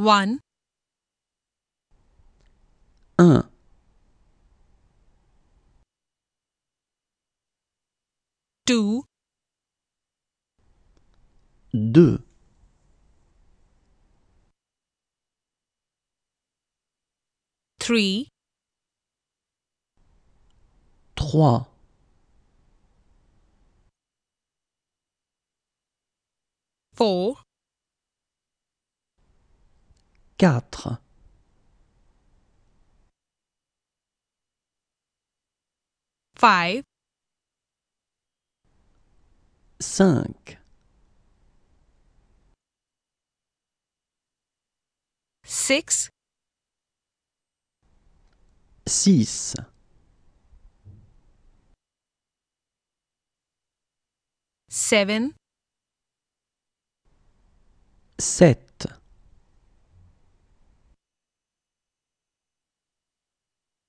1 Un. Uh. 2 Deux. 3 Trois. 4 quatre Five. Cinq. Six. Six. Seven. Sept.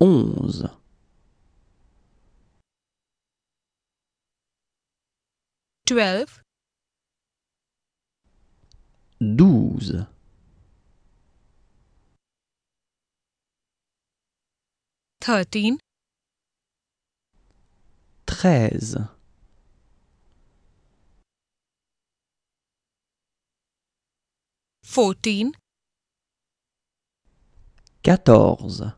onze twelve douze thirteen treize fourteen quatorze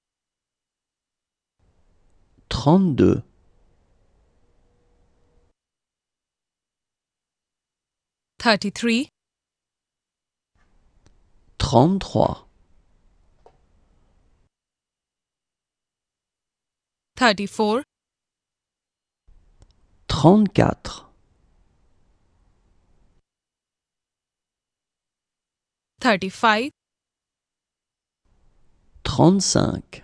trente-deux 33 three trente-trois 35. trente-quatre trente-cinq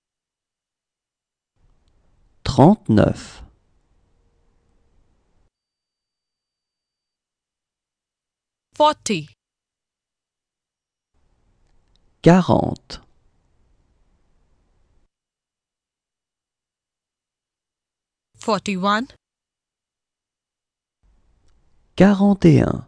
trente-neuf. Forty. Quarante. one Quarante et un.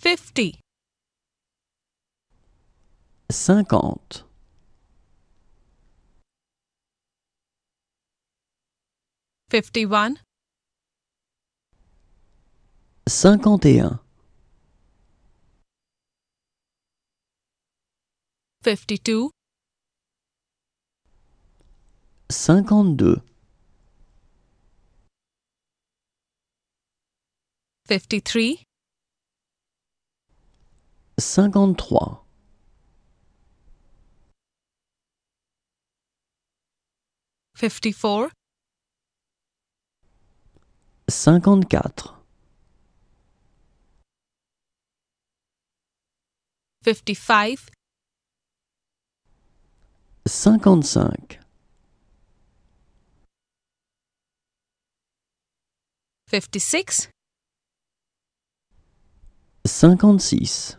fifty. Cinquante. Fifty-one. Cinquante et un. Fifty-two. Cinquante-deux. Fifty-three. cinquante-trois fifty-four cinquante-quatre fifty-five cinquante-cinq fifty-six cinquante-six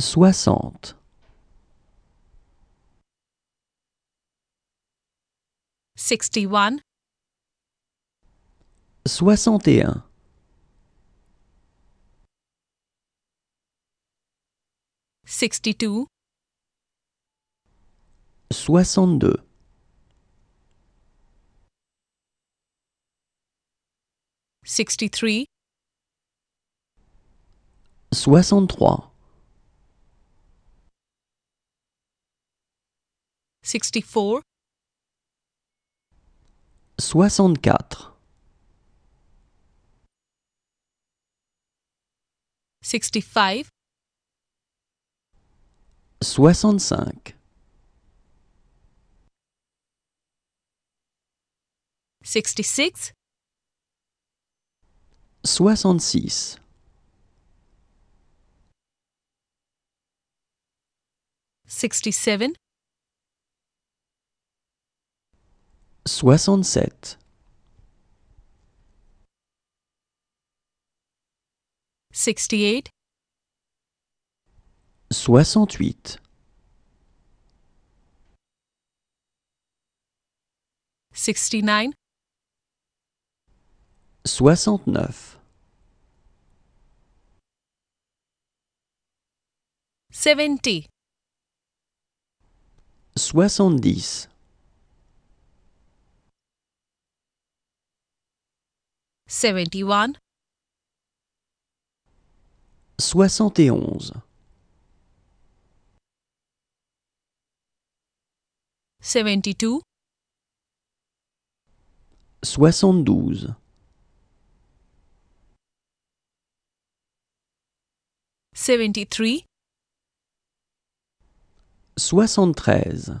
soixante sixty-one soixante et un sixty-two soixante-deux sixty-three soixante-trois 64 64 65 65 66 66 67 67 68 68 69 69 70 70 71 71 72 72 73 73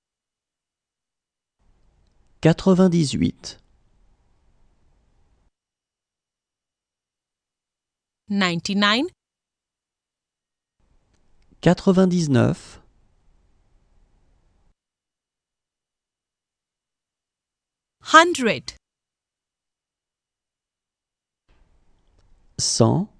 98 99 99 100 100